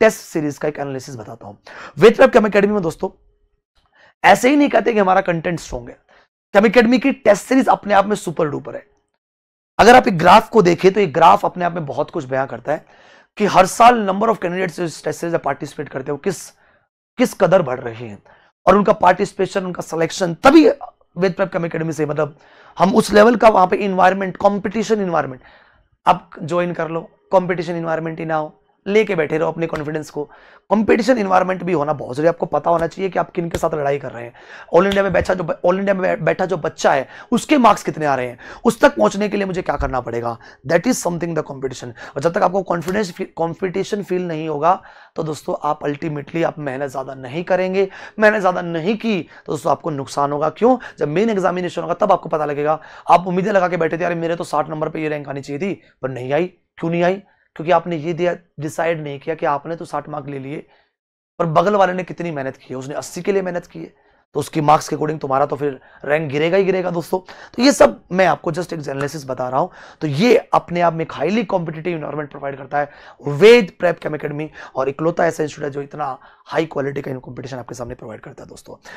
test series का एक analysis बताता हूं विथ कम अकेडमी में दोस्तों ऐसे ही नहीं कहते कि हमारा कंटेंट स्ट्रॉन्ग है कम अकेडमी की टेस्ट सीरीज अपने आप में सुपर डुपर है अगर आप एक ग्राफ को देखें तो ये ग्राफ अपने आप में बहुत कुछ बयां करता है कि हर साल नंबर ऑफ कैंडिडेट्स इस टेस्ट सीरीज में पार्टिसिपेट करते हैं वो किस किस कदर बढ़ रहे हैं और उनका पार्टिसिपेशन उनका सिलेक्शन तभी वेद प्रेप कम अकेडमी से मतलब हम उस लेवल का वहां पे इन्वायरमेंट कंपटीशन इन्वायरमेंट आप ज्वाइन कर लो कंपटीशन इन्वायरमेंट ही ना हो लेके बैठे रहो अपने कॉन्फिडेंस को कंपटीशन इन्वायरमेंट भी होना बहुत जरूरी आपको पता होना चाहिए कि आप किन के साथ लड़ाई कर रहे हैं ऑल इंडिया में बैठा जो ऑल इंडिया में बैठा जो बच्चा है उसके मार्क्स कितने आ रहे हैं उस तक पहुंचने के लिए मुझे क्या करना पड़ेगा that is something the competition और जब तक आपको कॉन्फिडेंस कॉम्पिटिशन फील नहीं होगा तो दोस्तों आप अल्टीमेटली आप मेहनत ज़्यादा नहीं करेंगे मेहनत ज़्यादा नहीं की तो दोस्तों आपको नुकसान होगा क्यों जब मेन एग्जामिनेशन होगा तब आपको पता लगेगा आप उम्मीदें लगा के बैठे थे यार मेरे तो साठ नंबर पर ये रैंक आनी चाहिए थी पर नहीं आई क्यों नहीं आई क्योंकि आपने ये दिया डिसाइड नहीं किया कि आपने तो साठ मार्क ले लिए पर बगल वाले ने कितनी मेहनत की है उसने अस्सी के लिए मेहनत की है तो उसकी मार्क्स के अकॉर्डिंग तुम्हारा तो फिर रैंक गिरेगा ही गिरेगा दोस्तों तो ये सब मैं आपको जस्ट एक एनालिसिस बता रहा हूं तो ये अपने आप में एक हाईली कॉम्पिटेटिव इन्वायरमेंट प्रोवाइड करता है वेद प्रेप कैम अकेडमी और इकलौता ऐसा इंस्टीट्यूट है जो इतना हाई क्वालिटी का कॉम्पिटिशन आपके सामने प्रोवाइड करता है दोस्तों